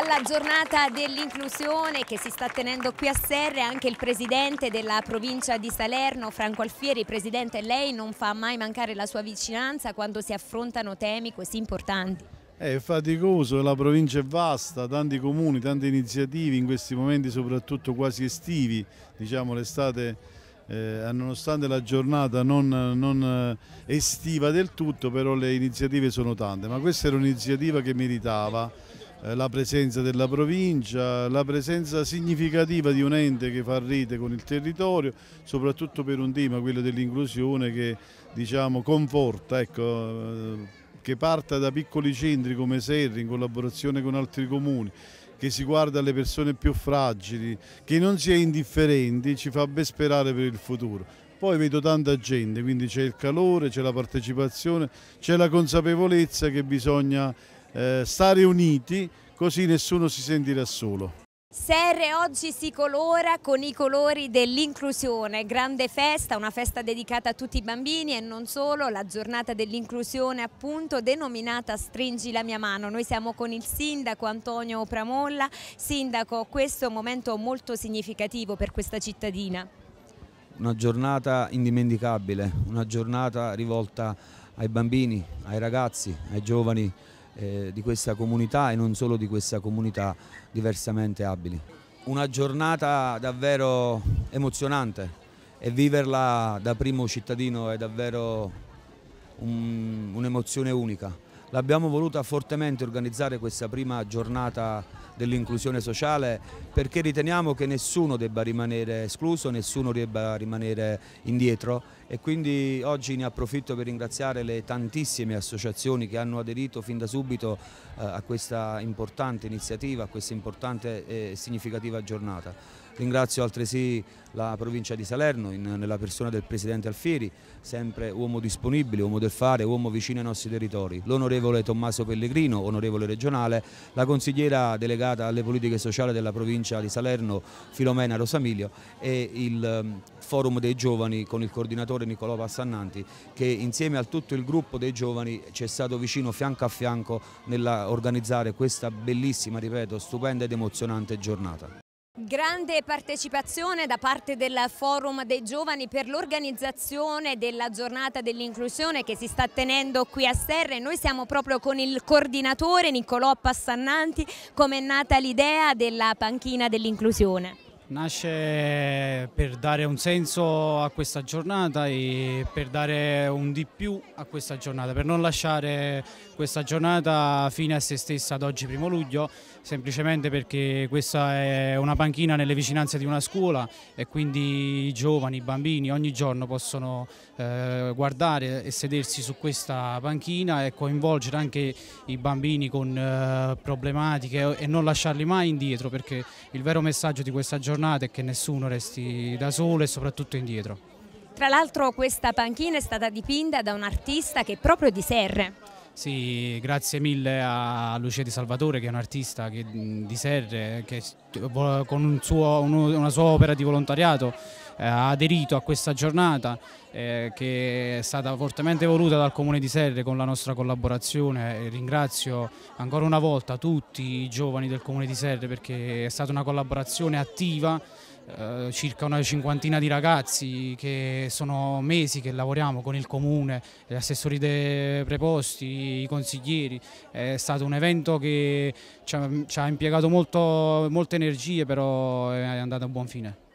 alla giornata dell'inclusione che si sta tenendo qui a Serre anche il presidente della provincia di Salerno, Franco Alfieri. Presidente, lei non fa mai mancare la sua vicinanza quando si affrontano temi così importanti. È faticoso, la provincia è vasta, tanti comuni, tante iniziative in questi momenti soprattutto quasi estivi, diciamo l'estate eh, nonostante la giornata non, non, eh, estiva del tutto, però le iniziative sono tante, ma questa era un'iniziativa che meritava eh, la presenza della provincia, la presenza significativa di un ente che fa rete con il territorio, soprattutto per un tema, quello dell'inclusione, che diciamo, conforta, ecco, eh, che parta da piccoli centri come Serri in collaborazione con altri comuni, che si guarda alle persone più fragili, che non si è indifferenti, ci fa ben sperare per il futuro. Poi vedo tanta gente, quindi c'è il calore, c'è la partecipazione, c'è la consapevolezza che bisogna eh, stare uniti così nessuno si sentirà solo. Serre oggi si colora con i colori dell'inclusione, grande festa, una festa dedicata a tutti i bambini e non solo, la giornata dell'inclusione appunto denominata Stringi la mia mano. Noi siamo con il sindaco Antonio Pramolla, sindaco questo è un momento molto significativo per questa cittadina. Una giornata indimenticabile, una giornata rivolta ai bambini, ai ragazzi, ai giovani, eh, di questa comunità e non solo di questa comunità diversamente abili. Una giornata davvero emozionante e viverla da primo cittadino è davvero un'emozione un unica. L'abbiamo voluta fortemente organizzare questa prima giornata dell'inclusione sociale perché riteniamo che nessuno debba rimanere escluso, nessuno debba rimanere indietro e quindi oggi ne approfitto per ringraziare le tantissime associazioni che hanno aderito fin da subito eh, a questa importante iniziativa, a questa importante e significativa giornata. Ringrazio altresì la provincia di Salerno in, nella persona del Presidente Alfieri, sempre uomo disponibile, uomo del fare, uomo vicino ai nostri territori, l'onorevole Tommaso Pellegrino, onorevole regionale, la consigliera delegata alle politiche sociali della provincia di Salerno Filomena Rosamiglio e il ehm, forum dei giovani con il coordinatore Nicolò Passannanti che insieme a tutto il gruppo dei giovani ci è stato vicino fianco a fianco nell'organizzare questa bellissima, ripeto, stupenda ed emozionante giornata. Grande partecipazione da parte del Forum dei Giovani per l'organizzazione della giornata dell'inclusione che si sta tenendo qui a Serre. Noi siamo proprio con il coordinatore Niccolò Passannanti, come è nata l'idea della panchina dell'inclusione. Nasce per dare un senso a questa giornata e per dare un di più a questa giornata, per non lasciare questa giornata fine a se stessa ad oggi primo luglio, semplicemente perché questa è una panchina nelle vicinanze di una scuola e quindi i giovani, i bambini ogni giorno possono eh, guardare e sedersi su questa panchina e coinvolgere anche i bambini con eh, problematiche e non lasciarli mai indietro perché il vero messaggio di questa giornata giornata e che nessuno resti da solo e soprattutto indietro. Tra l'altro questa panchina è stata dipinta da un artista che è proprio di Serre. Sì, grazie mille a Lucia Di Salvatore che è un artista che, di Serre che con un suo, una sua opera di volontariato eh, ha aderito a questa giornata eh, che è stata fortemente voluta dal Comune di Serre con la nostra collaborazione. Ringrazio ancora una volta tutti i giovani del Comune di Serre perché è stata una collaborazione attiva eh, circa una cinquantina di ragazzi che sono mesi che lavoriamo con il comune, gli assessori dei preposti, i consiglieri, è stato un evento che ci ha, ci ha impiegato molto, molte energie però è andato a buon fine.